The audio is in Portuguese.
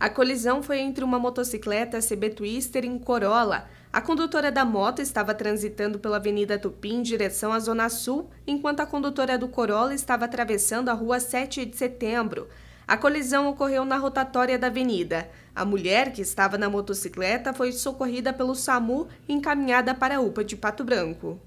A colisão foi entre uma motocicleta CB Twister e um Corolla. A condutora da moto estava transitando pela Avenida Tupi em direção à Zona Sul, enquanto a condutora do Corolla estava atravessando a Rua 7 de Setembro. A colisão ocorreu na rotatória da avenida. A mulher, que estava na motocicleta, foi socorrida pelo SAMU e encaminhada para a UPA de Pato Branco.